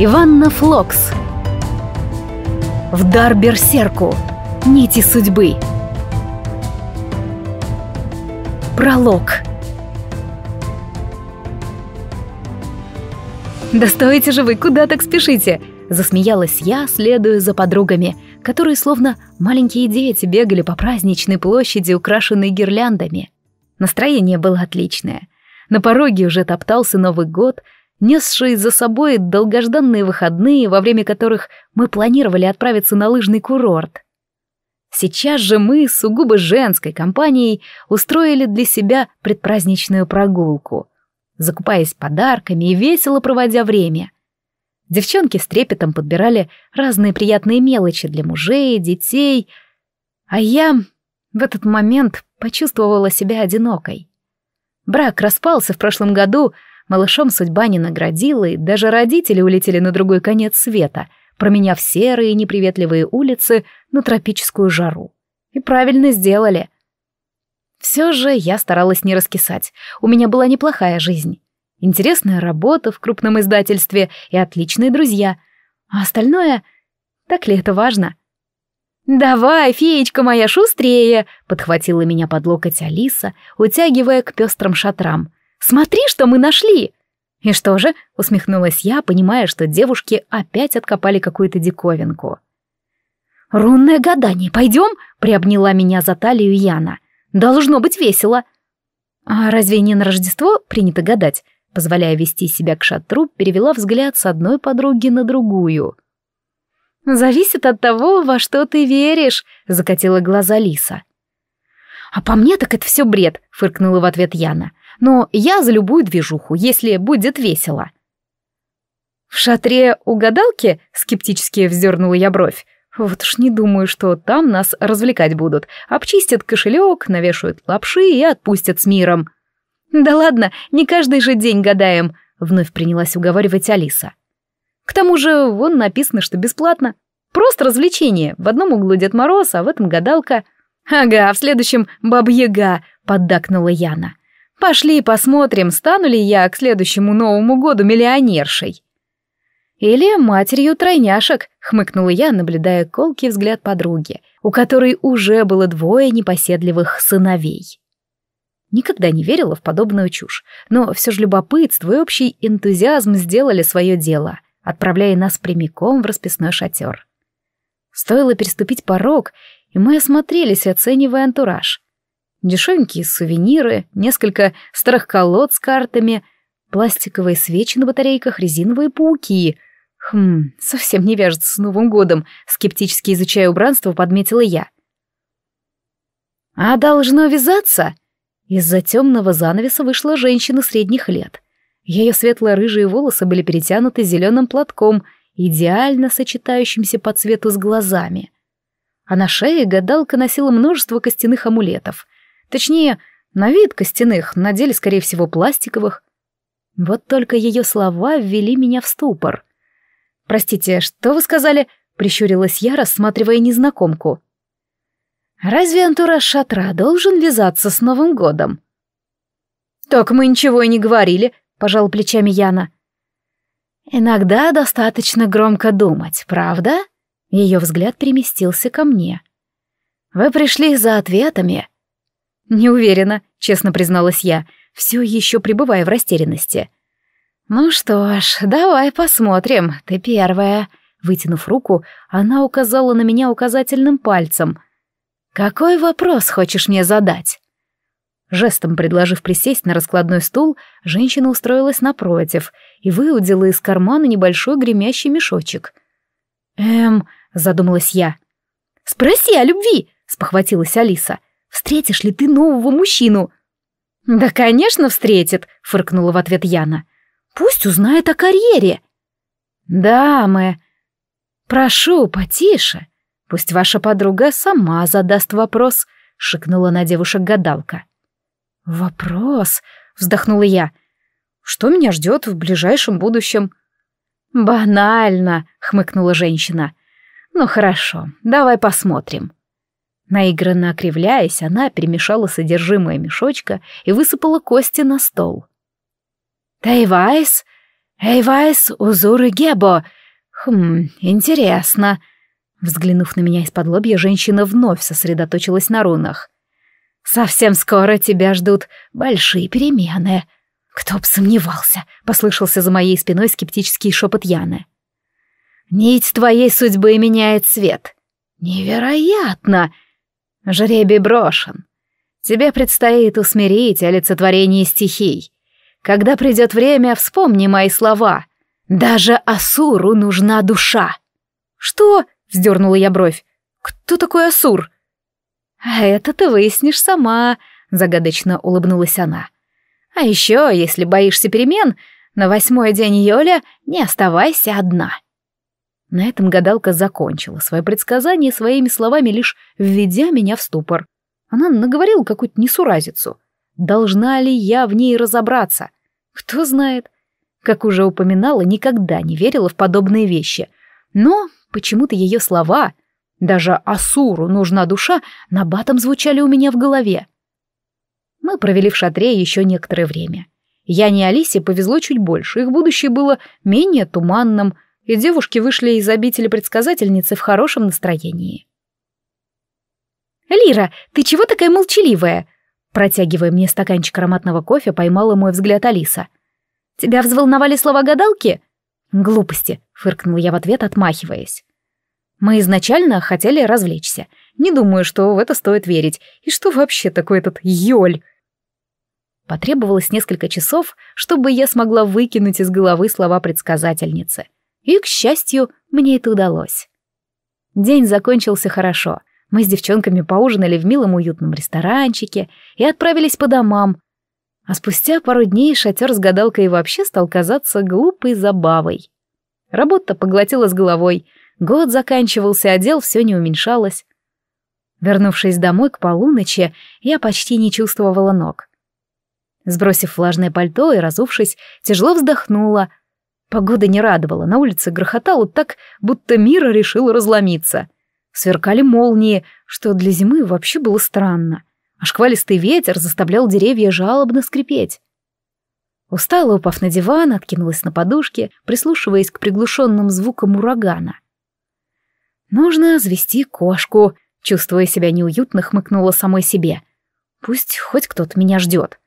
Иванна Флокс. В дар берсерку. Нити судьбы. Пролог. «Да стойте же вы, куда так спешите?» Засмеялась я, следуя за подругами, которые словно маленькие дети бегали по праздничной площади, украшенной гирляндами. Настроение было отличное. На пороге уже топтался Новый год — несшие за собой долгожданные выходные, во время которых мы планировали отправиться на лыжный курорт. Сейчас же мы с сугубо женской компанией устроили для себя предпраздничную прогулку, закупаясь подарками и весело проводя время. Девчонки с трепетом подбирали разные приятные мелочи для мужей, детей, а я в этот момент почувствовала себя одинокой. Брак распался в прошлом году, Малышом судьба не наградила, и даже родители улетели на другой конец света, променяв серые неприветливые улицы на тропическую жару. И правильно сделали. Все же я старалась не раскисать. У меня была неплохая жизнь. Интересная работа в крупном издательстве и отличные друзья. А остальное... Так ли это важно? «Давай, феечка моя, шустрее!» — подхватила меня под локоть Алиса, утягивая к пестрым шатрам — Смотри, что мы нашли!» «И что же?» — усмехнулась я, понимая, что девушки опять откопали какую-то диковинку. «Рунное гадание, пойдем?» — приобняла меня за талию Яна. «Должно быть весело!» «А разве не на Рождество принято гадать?» Позволяя вести себя к шатру, перевела взгляд с одной подруги на другую. «Зависит от того, во что ты веришь», — закатила глаза Лиса. «А по мне так это все бред», — фыркнула в ответ Яна но я за любую движуху, если будет весело. «В шатре у гадалки?» — скептически вздернула я бровь. «Вот уж не думаю, что там нас развлекать будут. Обчистят кошелек, навешают лапши и отпустят с миром». «Да ладно, не каждый же день гадаем», — вновь принялась уговаривать Алиса. «К тому же вон написано, что бесплатно. Просто развлечение. В одном углу Дед Мороз, а в этом гадалка». «Ага, а в следующем Баба-Яга», — поддакнула Яна. Пошли посмотрим, стану ли я к следующему Новому году миллионершей. Или матерью тройняшек, хмыкнула я, наблюдая колкий взгляд подруги, у которой уже было двое непоседливых сыновей. Никогда не верила в подобную чушь, но все же любопытство и общий энтузиазм сделали свое дело, отправляя нас прямиком в расписной шатер. Стоило переступить порог, и мы осмотрелись, оценивая антураж — дешевенькие сувениры, несколько старых колод с картами, пластиковые свечи на батарейках, резиновые пауки. Хм, совсем не вяжется с Новым годом, скептически изучая убранство, подметила я. А должно вязаться? Из-за темного занавеса вышла женщина средних лет. Ее светло-рыжие волосы были перетянуты зеленым платком, идеально сочетающимся по цвету с глазами — а на шее гадалка носила множество костяных амулетов. Точнее, на вид костяных, на деле, скорее всего, пластиковых. Вот только ее слова ввели меня в ступор. «Простите, что вы сказали?» — прищурилась я, рассматривая незнакомку. «Разве антураж шатра должен вязаться с Новым годом?» «Так мы ничего и не говорили», — пожал плечами Яна. «Иногда достаточно громко думать, правда?» Ее взгляд переместился ко мне. «Вы пришли за ответами, «Не уверена», — честно призналась я, все еще пребывая в растерянности. «Ну что ж, давай посмотрим, ты первая». Вытянув руку, она указала на меня указательным пальцем. «Какой вопрос хочешь мне задать?» Жестом предложив присесть на раскладной стул, женщина устроилась напротив и выудила из кармана небольшой гремящий мешочек. «Эм...» — задумалась я. «Спроси о любви!» — спохватилась Алиса. Встретишь ли ты нового мужчину?» «Да, конечно, встретит», — фыркнула в ответ Яна. «Пусть узнает о карьере». «Дамы, прошу, потише. Пусть ваша подруга сама задаст вопрос», — шикнула на девушек гадалка. «Вопрос?» — вздохнула я. «Что меня ждет в ближайшем будущем?» «Банально», — хмыкнула женщина. «Ну хорошо, давай посмотрим». Наигранно окривляясь, она перемешала содержимое мешочка и высыпала кости на стол. «Тайвайс? Эйвайс узуры гебо! Хм, интересно!» Взглянув на меня из-под лобья, женщина вновь сосредоточилась на рунах. «Совсем скоро тебя ждут большие перемены!» «Кто б сомневался!» — послышался за моей спиной скептический шепот Яны. «Нить твоей судьбы меняет цвет!» «Невероятно!» Жребий брошен. Тебе предстоит усмирить олицетворение стихий. Когда придет время, вспомни мои слова. Даже Асуру нужна душа. Что? Вздернула я бровь. Кто такой Асур? А это ты выяснишь сама, загадочно улыбнулась она. А еще, если боишься перемен, на восьмой день Йоля не оставайся одна. На этом гадалка закончила свое предсказание своими словами, лишь введя меня в ступор. Она наговорила какую-то несуразицу. Должна ли я в ней разобраться? Кто знает. Как уже упоминала, никогда не верила в подобные вещи. Но почему-то ее слова, даже «Асуру нужна душа», на батом звучали у меня в голове. Мы провели в шатре еще некоторое время. Я не Алисе повезло чуть больше, их будущее было менее туманным — и девушки вышли из обители предсказательницы в хорошем настроении. «Лира, ты чего такая молчаливая?» Протягивая мне стаканчик ароматного кофе, поймала мой взгляд Алиса. «Тебя взволновали слова гадалки?» «Глупости», — фыркнул я в ответ, отмахиваясь. «Мы изначально хотели развлечься. Не думаю, что в это стоит верить. И что вообще такой этот ёль?» Потребовалось несколько часов, чтобы я смогла выкинуть из головы слова предсказательницы — и, к счастью, мне это удалось. День закончился хорошо. Мы с девчонками поужинали в милом уютном ресторанчике и отправились по домам. А спустя пару дней шатер с гадалкой вообще стал казаться глупой забавой. Работа поглотила с головой. Год заканчивался, а дел все не уменьшалось. Вернувшись домой к полуночи, я почти не чувствовала ног. Сбросив влажное пальто и разувшись, тяжело вздохнула, Погода не радовала, на улице грохотало так, будто мир решил разломиться. Сверкали молнии, что для зимы вообще было странно, а шквалистый ветер заставлял деревья жалобно скрипеть. Устала, упав на диван, откинулась на подушке, прислушиваясь к приглушенным звукам урагана. «Нужно звести кошку», — чувствуя себя неуютно, хмыкнула самой себе. «Пусть хоть кто-то меня ждет».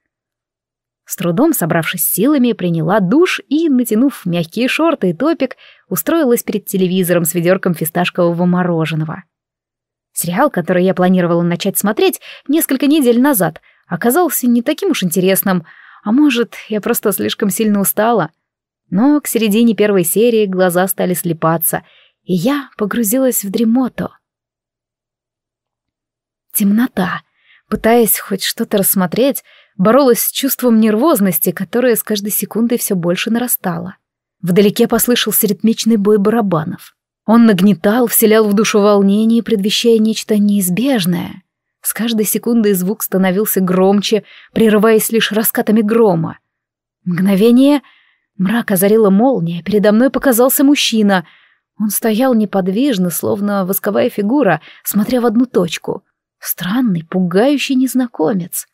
С трудом собравшись силами, приняла душ и, натянув мягкие шорты и топик, устроилась перед телевизором с ведерком фисташкового мороженого. Сериал, который я планировала начать смотреть несколько недель назад, оказался не таким уж интересным, а может, я просто слишком сильно устала. Но к середине первой серии глаза стали слепаться, и я погрузилась в дремоту. Темнота. Пытаясь хоть что-то рассмотреть, боролась с чувством нервозности, которое с каждой секундой все больше нарастало. Вдалеке послышался ритмичный бой барабанов. Он нагнетал, вселял в душу волнение, предвещая нечто неизбежное. С каждой секундой звук становился громче, прерываясь лишь раскатами грома. Мгновение мрак озарила молния, передо мной показался мужчина. Он стоял неподвижно, словно восковая фигура, смотря в одну точку. Странный, пугающий незнакомец.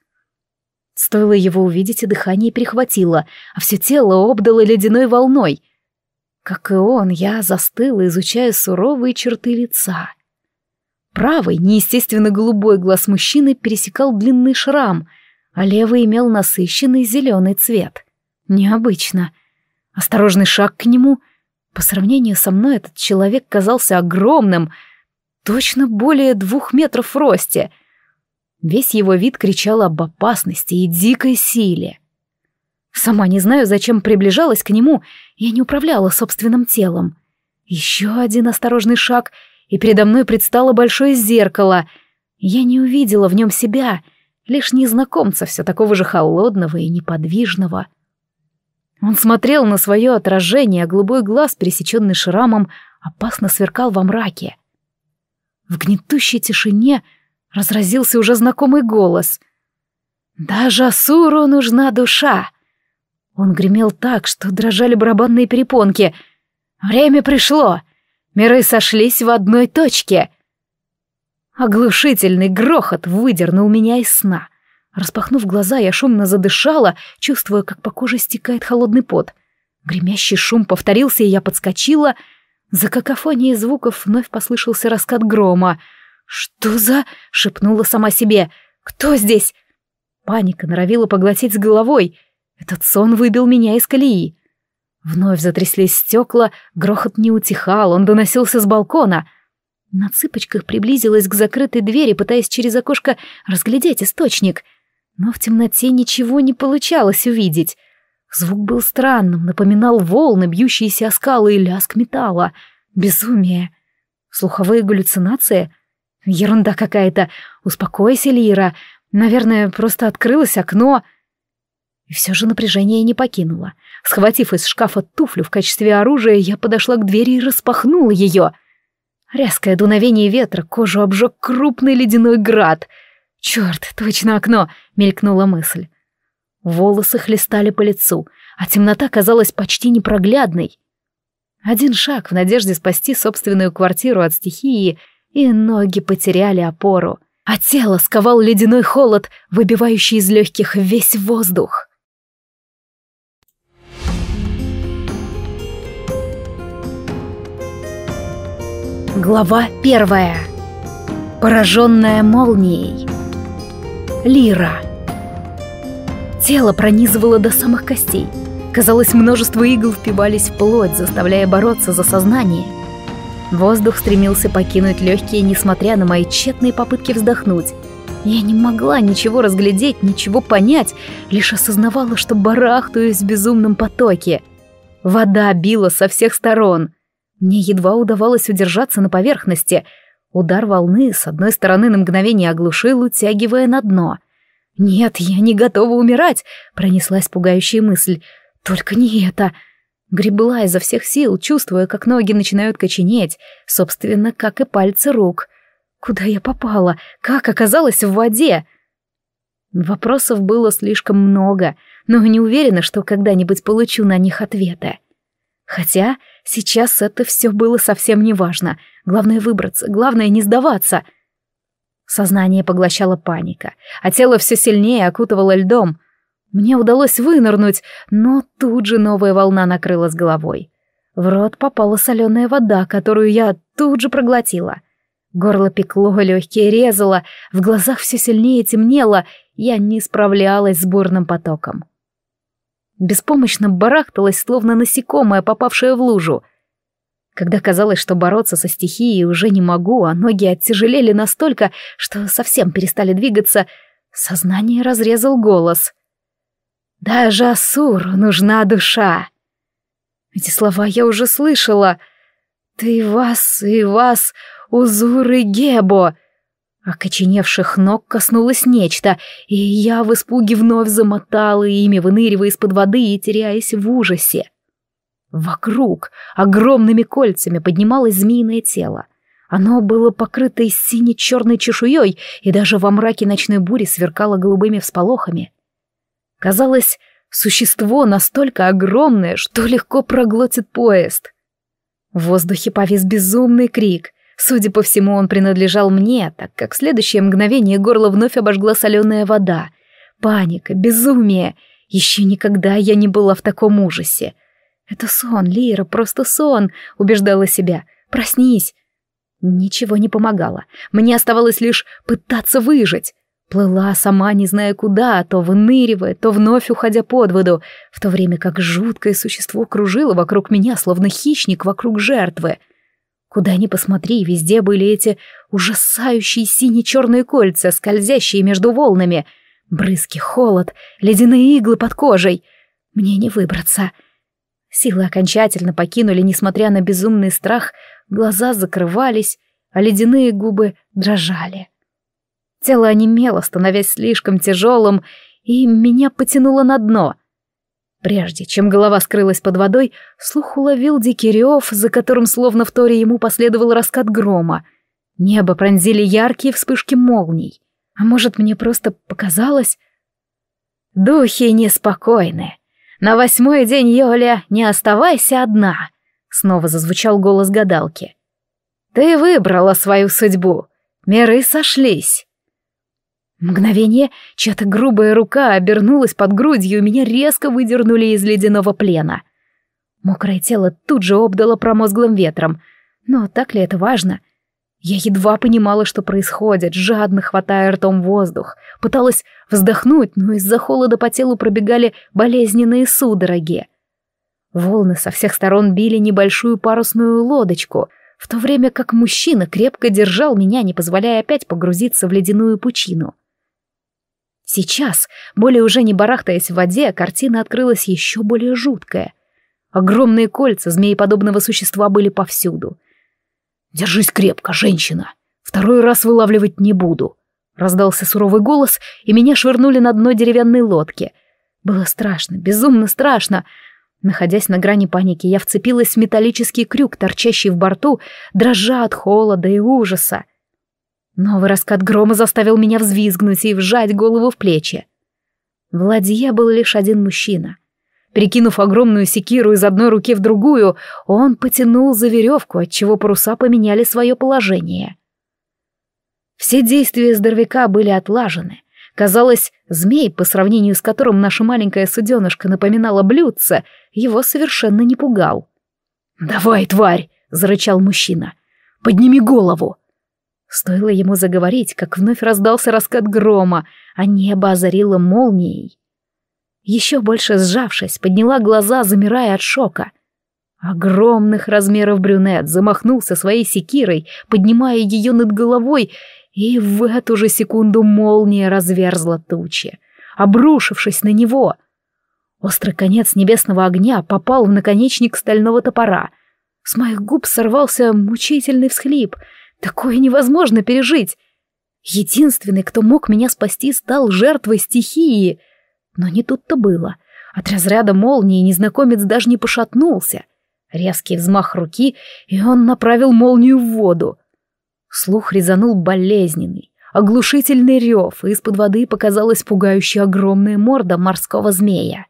Стоило его увидеть, и дыхание перехватило, а все тело обдало ледяной волной. Как и он, я застыла, изучая суровые черты лица. Правый, неестественно голубой глаз мужчины пересекал длинный шрам, а левый имел насыщенный зеленый цвет. Необычно. Осторожный шаг к нему. По сравнению со мной этот человек казался огромным, точно более двух метров в росте — Весь его вид кричал об опасности и дикой силе. Сама не знаю, зачем приближалась к нему, я не управляла собственным телом. Еще один осторожный шаг, и передо мной предстало большое зеркало. Я не увидела в нем себя, лишь незнакомца, все такого же холодного и неподвижного. Он смотрел на свое отражение, а голубой глаз, пересеченный шрамом, опасно сверкал во мраке. В гнетущей тишине — разразился уже знакомый голос. «Даже Асуру нужна душа!» Он гремел так, что дрожали барабанные перепонки. «Время пришло! Миры сошлись в одной точке!» Оглушительный грохот выдернул меня из сна. Распахнув глаза, я шумно задышала, чувствуя, как по коже стекает холодный пот. Гремящий шум повторился, и я подскочила. За какофонией звуков вновь послышался раскат грома — «Что за...» — шепнула сама себе. «Кто здесь?» Паника норовила поглотить с головой. Этот сон выбил меня из колеи. Вновь затряслись стекла, грохот не утихал, он доносился с балкона. На цыпочках приблизилась к закрытой двери, пытаясь через окошко разглядеть источник. Но в темноте ничего не получалось увидеть. Звук был странным, напоминал волны, бьющиеся о скалы и лязг металла. Безумие. Слуховые галлюцинации — «Ерунда какая-то. Успокойся, Лира. Наверное, просто открылось окно». И все же напряжение не покинуло. Схватив из шкафа туфлю в качестве оружия, я подошла к двери и распахнула ее. Резкое дуновение ветра кожу обжег крупный ледяной град. «Черт, точно окно!» — мелькнула мысль. Волосы хлестали по лицу, а темнота казалась почти непроглядной. Один шаг в надежде спасти собственную квартиру от стихии — и ноги потеряли опору, а тело сковал ледяной холод, выбивающий из легких весь воздух. Глава первая. Пораженная молнией. Лира. Тело пронизывало до самых костей. Казалось, множество игл впивались в плоть, заставляя бороться за сознание. Воздух стремился покинуть легкие, несмотря на мои тщетные попытки вздохнуть. Я не могла ничего разглядеть, ничего понять, лишь осознавала, что барахтаюсь в безумном потоке. Вода била со всех сторон. Мне едва удавалось удержаться на поверхности. Удар волны с одной стороны на мгновение оглушил, утягивая на дно. «Нет, я не готова умирать», — пронеслась пугающая мысль. «Только не это», Гребла изо всех сил, чувствуя, как ноги начинают коченеть, собственно, как и пальцы рук. Куда я попала? Как оказалась в воде? Вопросов было слишком много, но не уверена, что когда-нибудь получу на них ответы. Хотя сейчас это все было совсем не важно. Главное выбраться, главное не сдаваться. Сознание поглощала паника, а тело все сильнее окутывало льдом — мне удалось вынырнуть, но тут же новая волна накрыла с головой. В рот попала соленая вода, которую я тут же проглотила. Горло пекло, легкие резало, в глазах все сильнее темнело, я не справлялась с бурным потоком. Беспомощно барахталась, словно насекомое, попавшее в лужу. Когда казалось, что бороться со стихией уже не могу, а ноги оттяжелели настолько, что совсем перестали двигаться, сознание разрезал голос — даже Асуру нужна душа. Эти слова я уже слышала. Ты вас, и вас, Узуры Гебо. Окоченевших ног коснулось нечто, и я в испуге вновь замотала ими, выныривая из-под воды и теряясь в ужасе. Вокруг огромными кольцами поднималось змеиное тело. Оно было покрыто сине-черной чешуей, и даже во мраке ночной бури сверкало голубыми всполохами. Казалось, существо настолько огромное, что легко проглотит поезд. В воздухе повис безумный крик. Судя по всему, он принадлежал мне, так как в следующее мгновение горло вновь обожгла соленая вода. Паника, безумие. Еще никогда я не была в таком ужасе. «Это сон, Лира, просто сон», — убеждала себя. «Проснись». Ничего не помогало. Мне оставалось лишь пытаться выжить. Плыла сама, не зная куда, то выныривая, то вновь уходя под воду, в то время как жуткое существо кружило вокруг меня, словно хищник вокруг жертвы. Куда ни посмотри, везде были эти ужасающие сине-черные кольца, скользящие между волнами. Брызги, холод, ледяные иглы под кожей. Мне не выбраться. Силы окончательно покинули, несмотря на безумный страх, глаза закрывались, а ледяные губы дрожали. — Тело онемело, становясь слишком тяжелым, и меня потянуло на дно. Прежде чем голова скрылась под водой, слух уловил дикий рев, за которым словно в торе ему последовал раскат грома. Небо пронзили яркие вспышки молний. А может, мне просто показалось? «Духи неспокойны. На восьмой день, Йоля, не оставайся одна!» Снова зазвучал голос гадалки. «Ты выбрала свою судьбу. меры сошлись. Мгновение, чья-то грубая рука обернулась под грудью, и меня резко выдернули из ледяного плена. Мокрое тело тут же обдало промозглым ветром. Но так ли это важно? Я едва понимала, что происходит, жадно хватая ртом воздух. Пыталась вздохнуть, но из-за холода по телу пробегали болезненные судороги. Волны со всех сторон били небольшую парусную лодочку, в то время как мужчина крепко держал меня, не позволяя опять погрузиться в ледяную пучину. Сейчас, более уже не барахтаясь в воде, картина открылась еще более жуткая. Огромные кольца змееподобного существа были повсюду. «Держись крепко, женщина! Второй раз вылавливать не буду!» Раздался суровый голос, и меня швырнули на дно деревянной лодки. Было страшно, безумно страшно. Находясь на грани паники, я вцепилась в металлический крюк, торчащий в борту, дрожа от холода и ужаса. Новый раскат грома заставил меня взвизгнуть и вжать голову в плечи. В ладье был лишь один мужчина. Перекинув огромную секиру из одной руки в другую, он потянул за веревку, отчего паруса поменяли свое положение. Все действия здоровяка были отлажены. Казалось, змей, по сравнению с которым наша маленькая суденышка напоминала блюдце, его совершенно не пугал. «Давай, тварь!» — зарычал мужчина. «Подними голову!» Стоило ему заговорить, как вновь раздался раскат грома, а небо озарило молнией. Еще больше сжавшись, подняла глаза, замирая от шока. Огромных размеров брюнет замахнулся своей секирой, поднимая ее над головой, и в эту же секунду молния разверзла тучи, обрушившись на него. Острый конец небесного огня попал в наконечник стального топора. С моих губ сорвался мучительный всхлип — Такое невозможно пережить. Единственный, кто мог меня спасти, стал жертвой стихии. Но не тут-то было. От разряда молнии незнакомец даже не пошатнулся. Резкий взмах руки, и он направил молнию в воду. Слух резанул болезненный, оглушительный рев, и из-под воды показалась пугающая огромная морда морского змея.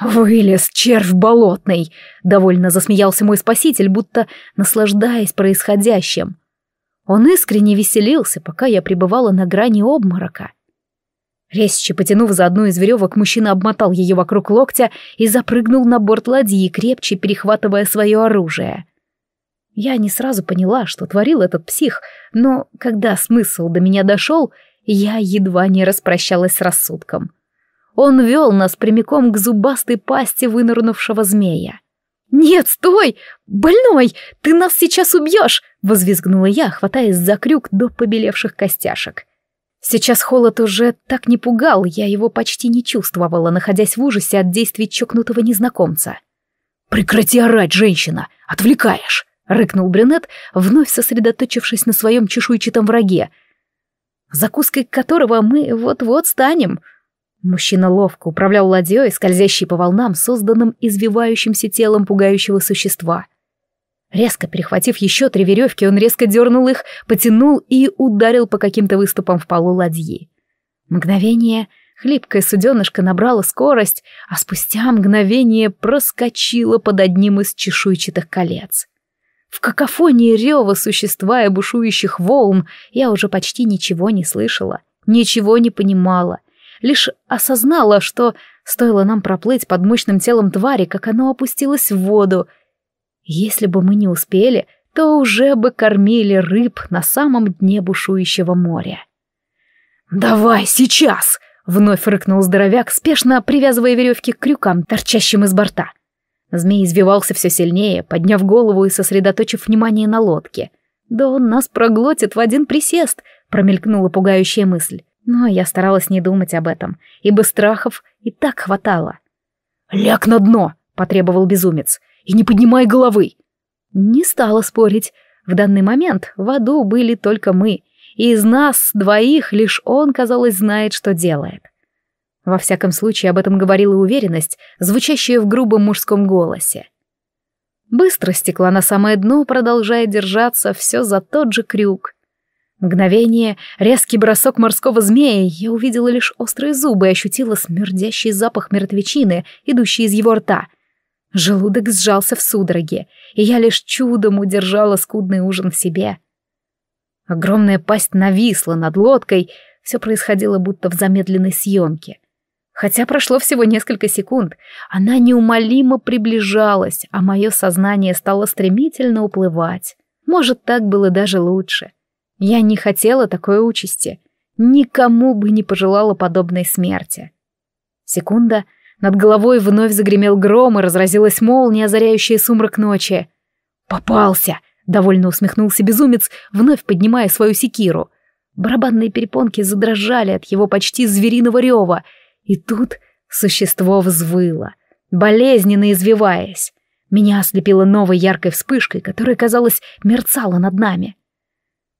«Вылез, червь болотный!» — довольно засмеялся мой спаситель, будто наслаждаясь происходящим. Он искренне веселился, пока я пребывала на грани обморока. Резче потянув за одну из веревок, мужчина обмотал ее вокруг локтя и запрыгнул на борт ладьи, крепче перехватывая свое оружие. Я не сразу поняла, что творил этот псих, но когда смысл до меня дошел, я едва не распрощалась с рассудком. Он вел нас прямиком к зубастой пасти вынырнувшего змея. «Нет, стой! Больной! Ты нас сейчас убьешь!» — возвизгнула я, хватаясь за крюк до побелевших костяшек. Сейчас холод уже так не пугал, я его почти не чувствовала, находясь в ужасе от действий чокнутого незнакомца. «Прекрати орать, женщина! Отвлекаешь!» — рыкнул брюнет, вновь сосредоточившись на своем чешуйчатом враге, закуской которого мы вот-вот станем — Мужчина ловко управлял ладьей, скользящей по волнам, созданным извивающимся телом пугающего существа. Резко перехватив еще три веревки, он резко дернул их, потянул и ударил по каким-то выступам в полу ладьи. Мгновение хлипкая суденышко набрала скорость, а спустя мгновение проскочила под одним из чешуйчатых колец. В какофонии рева существа и бушующих волн я уже почти ничего не слышала, ничего не понимала лишь осознала, что стоило нам проплыть под мощным телом твари, как оно опустилось в воду. Если бы мы не успели, то уже бы кормили рыб на самом дне бушующего моря. «Давай, сейчас!» — вновь рыкнул здоровяк, спешно привязывая веревки к крюкам, торчащим из борта. Змей извивался все сильнее, подняв голову и сосредоточив внимание на лодке. «Да он нас проглотит в один присест!» — промелькнула пугающая мысль. Но я старалась не думать об этом, ибо страхов и так хватало. «Ляг на дно!» — потребовал безумец. «И не поднимай головы!» Не стала спорить. В данный момент в аду были только мы, и из нас двоих лишь он, казалось, знает, что делает. Во всяком случае, об этом говорила уверенность, звучащая в грубом мужском голосе. Быстро стекла на самое дно, продолжая держаться все за тот же крюк. Мгновение, резкий бросок морского змея, я увидела лишь острые зубы и ощутила смердящий запах мертвечины, идущий из его рта. Желудок сжался в судороге, и я лишь чудом удержала скудный ужин в себе. Огромная пасть нависла над лодкой, все происходило будто в замедленной съемке. Хотя прошло всего несколько секунд, она неумолимо приближалась, а мое сознание стало стремительно уплывать. Может, так было даже лучше. Я не хотела такой участи. Никому бы не пожелала подобной смерти. Секунда. Над головой вновь загремел гром, и разразилась молния, озаряющая сумрак ночи. «Попался!» — довольно усмехнулся безумец, вновь поднимая свою секиру. Барабанные перепонки задрожали от его почти звериного рева, и тут существо взвыло, болезненно извиваясь. Меня ослепило новой яркой вспышкой, которая, казалось, мерцала над нами. —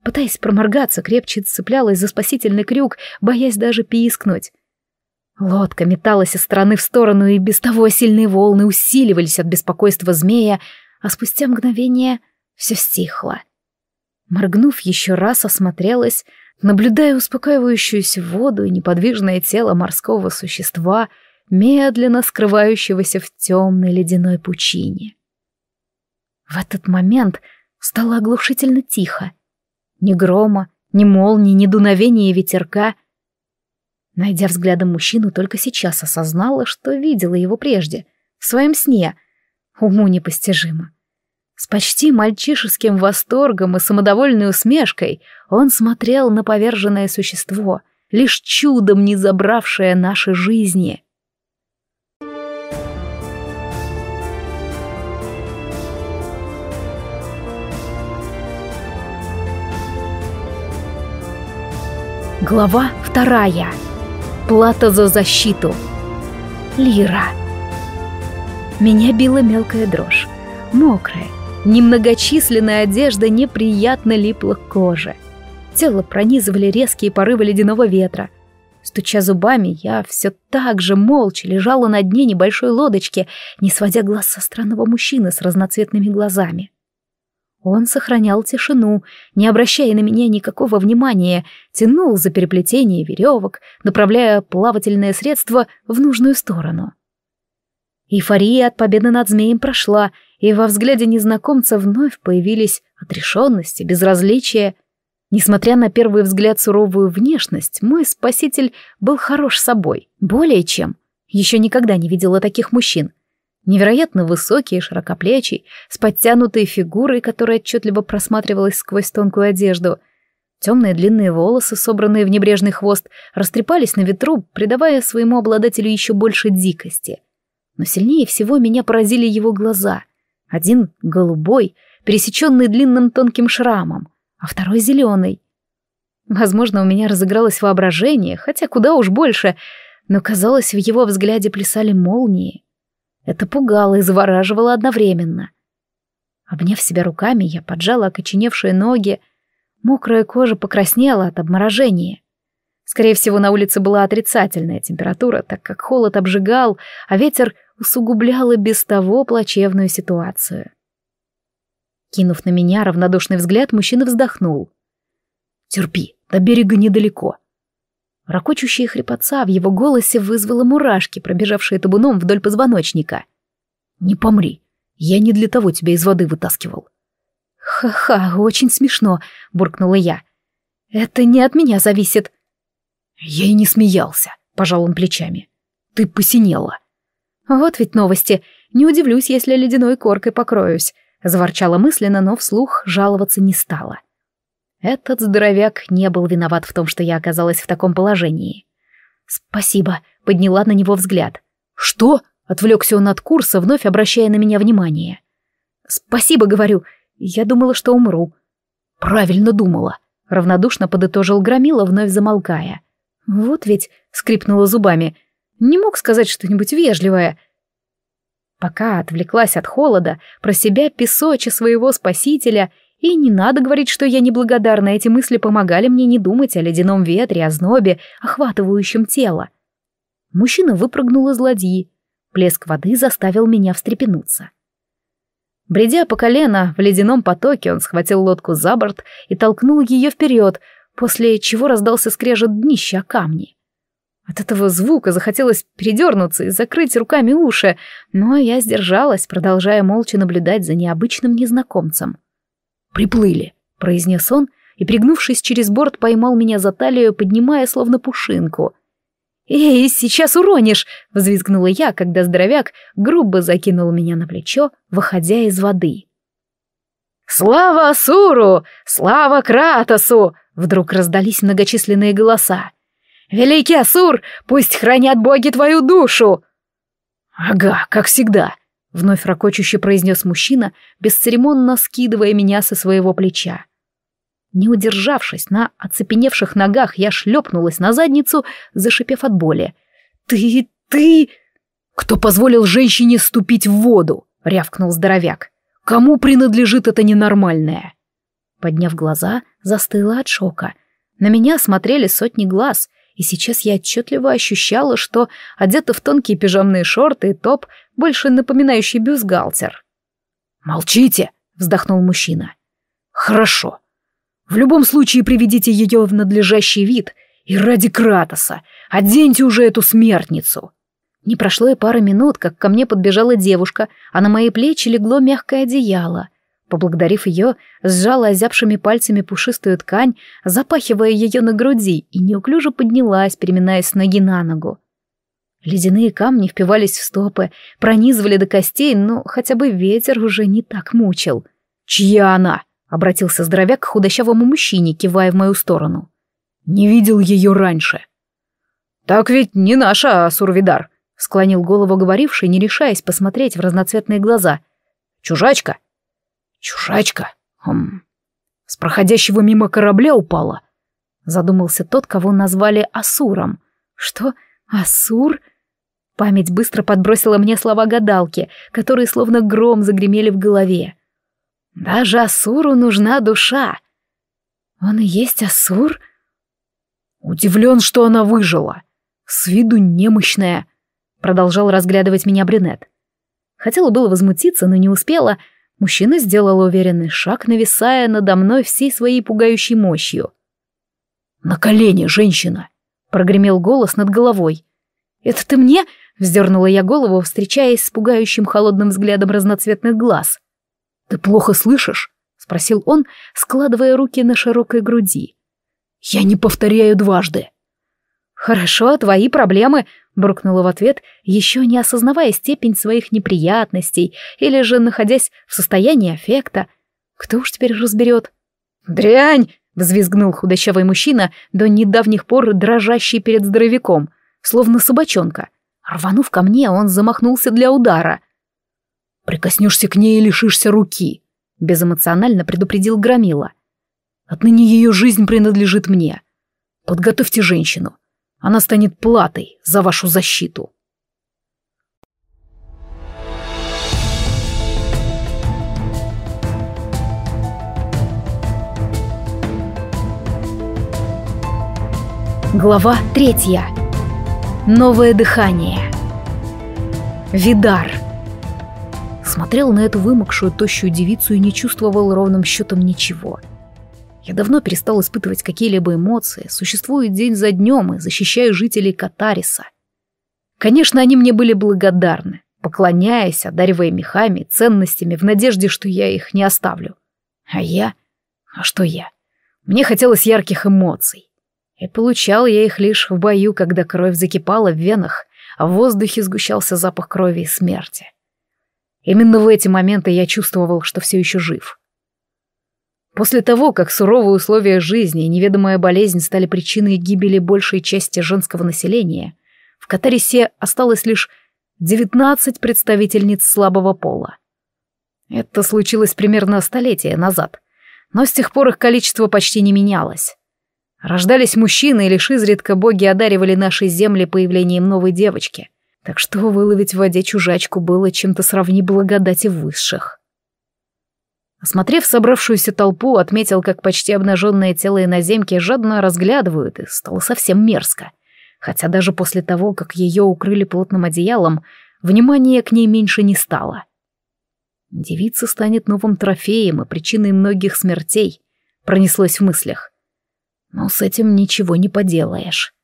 Пытаясь проморгаться, крепче цеплялась за спасительный крюк, боясь даже пискнуть. Лодка металась из стороны в сторону, и без того сильные волны усиливались от беспокойства змея, а спустя мгновение все стихло. Моргнув еще раз, осмотрелась, наблюдая успокаивающуюся воду и неподвижное тело морского существа, медленно скрывающегося в темной ледяной пучине. В этот момент стало оглушительно тихо — ни грома, ни молнии, ни дуновения ветерка. Найдя взглядом мужчину, только сейчас осознала, что видела его прежде, в своем сне. Уму непостижимо. С почти мальчишеским восторгом и самодовольной усмешкой он смотрел на поверженное существо, лишь чудом не забравшее наши жизни. Глава вторая. Плата за защиту. Лира. Меня била мелкая дрожь. Мокрая, немногочисленная одежда неприятно липла к коже. Тело пронизывали резкие порывы ледяного ветра. Стуча зубами, я все так же молча лежала на дне небольшой лодочки, не сводя глаз со странного мужчины с разноцветными глазами. Он сохранял тишину, не обращая на меня никакого внимания, тянул за переплетение веревок, направляя плавательное средство в нужную сторону. Эйфория от победы над змеем прошла, и во взгляде незнакомца вновь появились отрешенность и безразличие. Несмотря на первый взгляд суровую внешность, мой спаситель был хорош собой, более чем. Еще никогда не видела таких мужчин — Невероятно высокий и широкоплечий, с подтянутой фигурой, которая отчетливо просматривалась сквозь тонкую одежду. Темные длинные волосы, собранные в небрежный хвост, растрепались на ветру, придавая своему обладателю еще больше дикости. Но сильнее всего меня поразили его глаза. Один голубой, пересеченный длинным тонким шрамом, а второй зеленый. Возможно, у меня разыгралось воображение, хотя куда уж больше, но, казалось, в его взгляде плясали молнии. Это пугало и завораживало одновременно. Обняв себя руками, я поджала окоченевшие ноги. Мокрая кожа покраснела от обморожения. Скорее всего, на улице была отрицательная температура, так как холод обжигал, а ветер усугублял и без того плачевную ситуацию. Кинув на меня равнодушный взгляд, мужчина вздохнул. «Терпи, до берега недалеко. Рокочущая хрипотца в его голосе вызвала мурашки, пробежавшие табуном вдоль позвоночника. «Не помри, я не для того тебя из воды вытаскивал». «Ха-ха, очень смешно», — буркнула я. «Это не от меня зависит». «Я и не смеялся», — пожал он плечами. «Ты посинела». «Вот ведь новости. Не удивлюсь, если ледяной коркой покроюсь», — заворчала мысленно, но вслух жаловаться не стала. Этот здоровяк не был виноват в том, что я оказалась в таком положении. «Спасибо», — подняла на него взгляд. «Что?» — отвлекся он от курса, вновь обращая на меня внимание. «Спасибо, — говорю. Я думала, что умру». «Правильно думала», — равнодушно подытожил Громила, вновь замолкая. «Вот ведь», — скрипнула зубами, — «не мог сказать что-нибудь вежливое». Пока отвлеклась от холода, про себя песочи своего спасителя — и не надо говорить, что я неблагодарна, эти мысли помогали мне не думать о ледяном ветре, о знобе, охватывающем тело. Мужчина выпрыгнул из ладьи. Плеск воды заставил меня встрепенуться. Бредя по колено в ледяном потоке, он схватил лодку за борт и толкнул ее вперед, после чего раздался скрежет днища о камни. От этого звука захотелось передернуться и закрыть руками уши, но я сдержалась, продолжая молча наблюдать за необычным незнакомцем. «Приплыли», — произнес он, и, пригнувшись через борт, поймал меня за талию, поднимая словно пушинку. «Эй, сейчас уронишь!» — взвизгнула я, когда здоровяк грубо закинул меня на плечо, выходя из воды. «Слава Асуру! Слава Кратосу!» — вдруг раздались многочисленные голоса. «Великий Асур, пусть хранят боги твою душу!» «Ага, как всегда!» Вновь ракочуще произнес мужчина, бесцеремонно скидывая меня со своего плеча. Не удержавшись на оцепеневших ногах, я шлепнулась на задницу, зашипев от боли. «Ты... ты...» «Кто позволил женщине ступить в воду?» — рявкнул здоровяк. «Кому принадлежит это ненормальное?» Подняв глаза, застыла от шока. На меня смотрели сотни глаз, и сейчас я отчетливо ощущала, что одета в тонкие пижамные шорты и топ, больше напоминающий бюстгальтер. «Молчите!» — вздохнул мужчина. «Хорошо. В любом случае приведите ее в надлежащий вид и ради Кратоса оденьте уже эту смертницу!» Не прошло и пары минут, как ко мне подбежала девушка, а на мои плечи легло мягкое одеяло, Поблагодарив ее, сжала озябшими пальцами пушистую ткань, запахивая ее на груди, и неуклюже поднялась, переминаясь с ноги на ногу. Ледяные камни впивались в стопы, пронизывали до костей, но хотя бы ветер уже не так мучил. «Чья она?» — обратился здоровяк к худощавому мужчине, кивая в мою сторону. «Не видел ее раньше». «Так ведь не наша, а Сурвидар», — склонил голову говоривший, не решаясь посмотреть в разноцветные глаза. «Чужачка, «Чужачка? Хм. С проходящего мимо корабля упала?» Задумался тот, кого назвали Асуром. «Что? Асур?» Память быстро подбросила мне слова гадалки, которые словно гром загремели в голове. «Даже Асуру нужна душа!» «Он и есть Асур?» «Удивлен, что она выжила. С виду немощная», — продолжал разглядывать меня брюнет. Хотела было возмутиться, но не успела — Мужчина сделал уверенный шаг, нависая надо мной всей своей пугающей мощью. «На колени, женщина!» — прогремел голос над головой. «Это ты мне?» — вздернула я голову, встречаясь с пугающим холодным взглядом разноцветных глаз. «Ты плохо слышишь?» — спросил он, складывая руки на широкой груди. «Я не повторяю дважды». «Хорошо, твои проблемы», Буркнула в ответ, еще не осознавая степень своих неприятностей или же находясь в состоянии аффекта. Кто уж теперь разберет? «Дрянь!» — взвизгнул худощавый мужчина, до недавних пор дрожащий перед здоровяком, словно собачонка. Рванув ко мне, он замахнулся для удара. «Прикоснешься к ней и лишишься руки», — безэмоционально предупредил Громила. «Отныне ее жизнь принадлежит мне. Подготовьте женщину. Она станет платой за вашу защиту. Глава третья. Новое дыхание. Видар. Смотрел на эту вымокшую, тощую девицу и не чувствовал ровным счетом ничего. — я давно перестал испытывать какие-либо эмоции, существую день за днем и защищаю жителей Катариса. Конечно, они мне были благодарны, поклоняясь, одаривая мехами, ценностями, в надежде, что я их не оставлю. А я? А что я? Мне хотелось ярких эмоций. И получал я их лишь в бою, когда кровь закипала в венах, а в воздухе сгущался запах крови и смерти. Именно в эти моменты я чувствовал, что все еще жив. После того, как суровые условия жизни и неведомая болезнь стали причиной гибели большей части женского населения, в Катарисе осталось лишь 19 представительниц слабого пола. Это случилось примерно столетие назад, но с тех пор их количество почти не менялось. Рождались мужчины, и лишь изредка боги одаривали наши земли появлением новой девочки, так что выловить в воде чужачку было чем-то сравни благодати высших. Осмотрев собравшуюся толпу, отметил, как почти обнаженные тела иноземки жадно разглядывают, и стало совсем мерзко. Хотя даже после того, как ее укрыли плотным одеялом, внимания к ней меньше не стало. Девица станет новым трофеем и причиной многих смертей, пронеслось в мыслях. Но с этим ничего не поделаешь.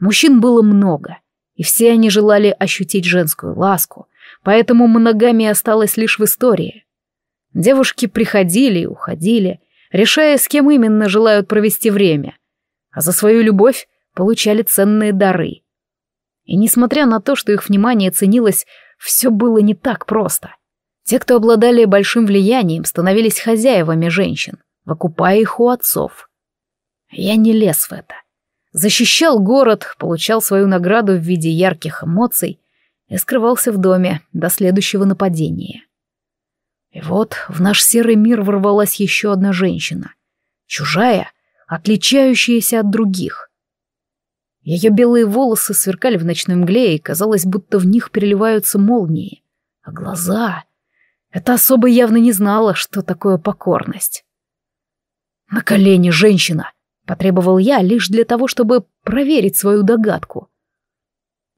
Мужчин было много, и все они желали ощутить женскую ласку, поэтому моногамия осталась лишь в истории — Девушки приходили и уходили, решая, с кем именно желают провести время. А за свою любовь получали ценные дары. И несмотря на то, что их внимание ценилось, все было не так просто. Те, кто обладали большим влиянием, становились хозяевами женщин, выкупая их у отцов. Я не лез в это. Защищал город, получал свою награду в виде ярких эмоций и скрывался в доме до следующего нападения. И вот в наш серый мир ворвалась еще одна женщина. Чужая, отличающаяся от других. Ее белые волосы сверкали в ночной мгле, и казалось, будто в них переливаются молнии. А глаза... Эта особа явно не знала, что такое покорность. «На колени, женщина!» — потребовал я лишь для того, чтобы проверить свою догадку.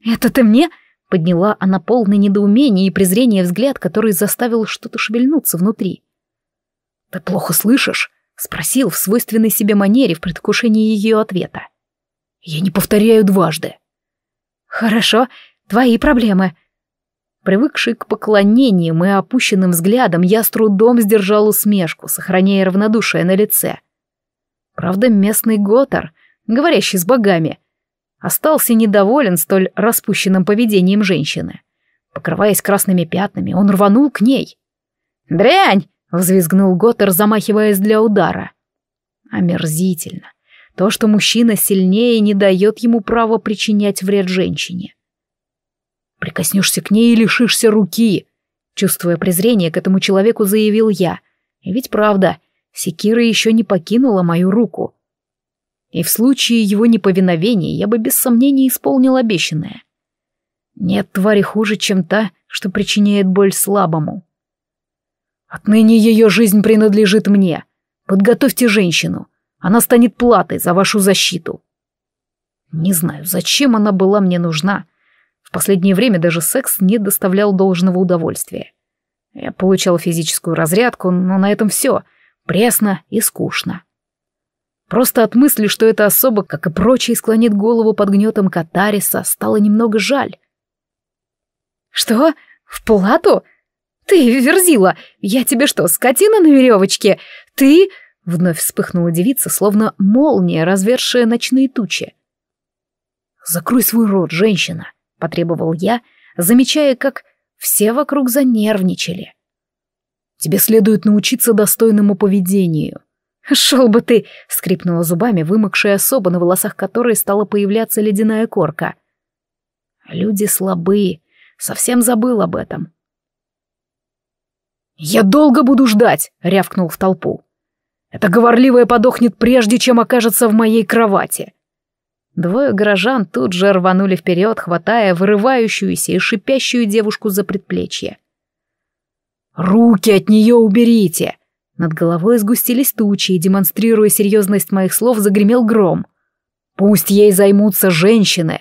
«Это ты мне?» Подняла она а полный недоумения и презрения взгляд, который заставил что-то шевельнуться внутри. «Ты плохо слышишь?» — спросил в свойственной себе манере в предвкушении ее ответа. «Я не повторяю дважды». «Хорошо, твои проблемы». Привыкший к поклонениям и опущенным взглядам, я с трудом сдержал усмешку, сохраняя равнодушие на лице. Правда, местный Готар, говорящий с богами, остался недоволен столь распущенным поведением женщины. Покрываясь красными пятнами, он рванул к ней. «Дрянь!» — взвизгнул Готтер, замахиваясь для удара. Омерзительно. То, что мужчина сильнее, не дает ему права причинять вред женщине. «Прикоснешься к ней и лишишься руки!» Чувствуя презрение к этому человеку, заявил я. И ведь правда, секира еще не покинула мою руку и в случае его неповиновения я бы без сомнения исполнил обещанное. Нет твари хуже, чем та, что причиняет боль слабому. Отныне ее жизнь принадлежит мне. Подготовьте женщину. Она станет платой за вашу защиту. Не знаю, зачем она была мне нужна. В последнее время даже секс не доставлял должного удовольствия. Я получал физическую разрядку, но на этом все. Пресно и скучно. Просто от мысли, что эта особа, как и прочие, склонит голову под гнетом Катариса, стало немного жаль. «Что? В плату? Ты, Верзила, я тебе что, скотина на веревочке? Ты...» Вновь вспыхнула девица, словно молния, развершая ночные тучи. «Закрой свой рот, женщина!» — потребовал я, замечая, как все вокруг занервничали. «Тебе следует научиться достойному поведению. «Шел бы ты!» — скрипнула зубами вымокшая особа, на волосах которой стала появляться ледяная корка. «Люди слабые. Совсем забыл об этом». «Я долго буду ждать!» — рявкнул в толпу. «Это говорливая подохнет прежде, чем окажется в моей кровати!» Двое горожан тут же рванули вперед, хватая вырывающуюся и шипящую девушку за предплечье. «Руки от нее уберите!» Над головой сгустились тучи, и, демонстрируя серьезность моих слов, загремел гром. «Пусть ей займутся женщины!»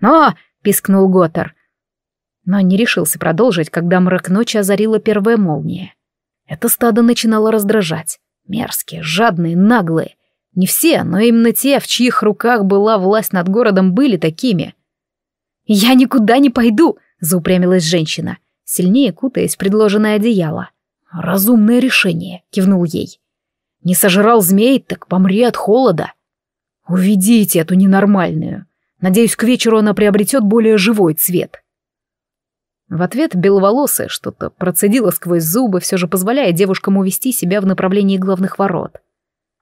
«Но!» — пискнул Готтер. Но не решился продолжить, когда мрак ночи озарила первая молния. Это стадо начинало раздражать. Мерзкие, жадные, наглые. Не все, но именно те, в чьих руках была власть над городом, были такими. «Я никуда не пойду!» — заупрямилась женщина, сильнее кутаясь в предложенное одеяло. «Разумное решение», — кивнул ей. «Не сожрал змей, так помри от холода». «Уведите эту ненормальную. Надеюсь, к вечеру она приобретет более живой цвет». В ответ беловолосая что-то процедила сквозь зубы, все же позволяя девушкам увести себя в направлении главных ворот.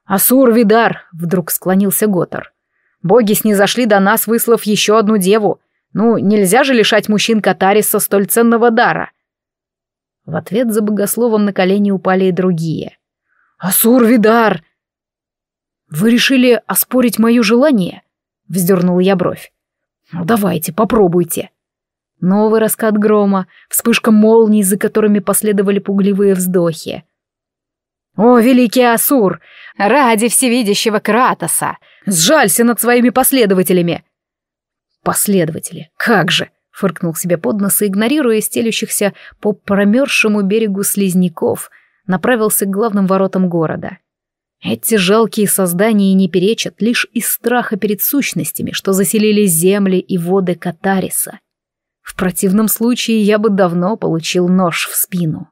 «Асур Видар!» — вдруг склонился Готар. «Боги снизошли до нас, выслав еще одну деву. Ну, нельзя же лишать мужчин Катариса столь ценного дара!» В ответ за богословом на колени упали и другие. «Асур Видар!» «Вы решили оспорить мое желание?» — вздернула я бровь. «Ну давайте, попробуйте». Новый раскат грома, вспышка молний, за которыми последовали пугливые вздохи. «О, великий Асур! Ради всевидящего Кратоса! Сжалься над своими последователями!» «Последователи, как же! Фыркнул себе под нос и, игнорируя стелющихся по промерзшему берегу слизняков, направился к главным воротам города. Эти жалкие создания не перечат лишь из страха перед сущностями, что заселили земли и воды Катариса. В противном случае я бы давно получил нож в спину.